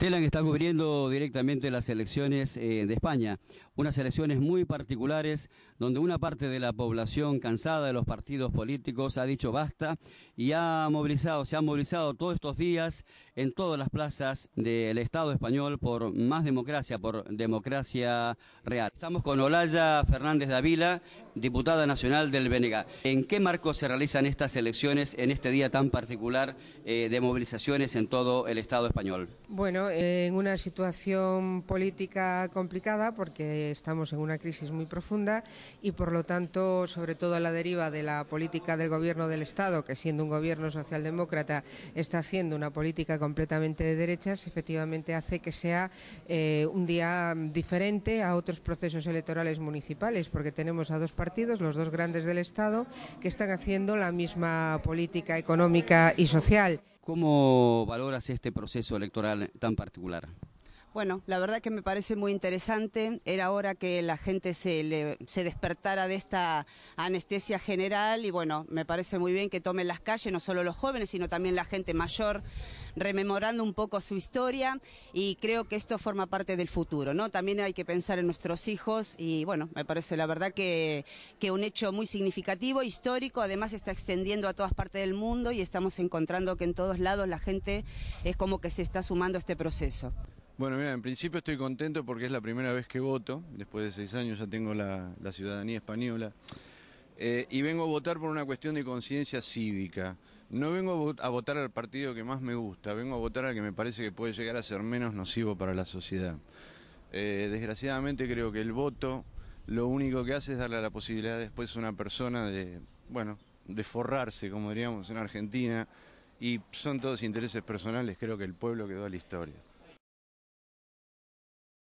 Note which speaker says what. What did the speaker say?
Speaker 1: Telan está cubriendo directamente las elecciones eh, de España, unas elecciones muy particulares donde una parte de la población cansada de los partidos políticos ha dicho basta y ha movilizado, se ha movilizado todos estos días en todas las plazas del Estado español por más democracia, por democracia real. Estamos con Olaya Fernández Davila, diputada nacional del Benega. ¿En qué marco se realizan estas elecciones en este día tan particular eh, de movilizaciones en todo el Estado español?
Speaker 2: Bueno, en una situación política complicada porque estamos en una crisis muy profunda y por lo tanto, sobre todo a la deriva de la política del gobierno del Estado, que siendo un gobierno socialdemócrata está haciendo una política completamente de derechas, efectivamente hace que sea eh, un día diferente a otros procesos electorales municipales porque tenemos a dos los dos grandes del Estado, que están haciendo la misma
Speaker 3: política económica y social.
Speaker 1: ¿Cómo valoras este proceso electoral tan particular?
Speaker 3: Bueno, la verdad que me parece muy interesante. Era hora que la gente se, despertara de esta anestesia general y bueno, me parece muy bien que tomen las calles, no solo los jóvenes, sino también la gente mayor, rememorando un poco su historia y creo que esto forma parte del futuro, ¿no? También hay que pensar en nuestros hijos y bueno, me parece la verdad que, un hecho muy significativo, histórico, además está extendiendo a todas partes del mundo y estamos encontrando que en todos lados la gente es como que se está sumando a este proceso.
Speaker 4: Bueno, mira, en principio estoy contento porque es la primera vez que voto. Después de seis años ya tengo la, ciudadanía española. Eh, y vengo a votar por una cuestión de conciencia cívica. No vengo a votar al partido que más me gusta, vengo a votar al que me parece que puede llegar a ser menos nocivo para la sociedad. Eh, desgraciadamente creo que el voto lo único que hace es darle la posibilidad después a una persona de, bueno, de forrarse, como diríamos en Argentina, y son todos intereses personales, creo que el pueblo quedó a la historia.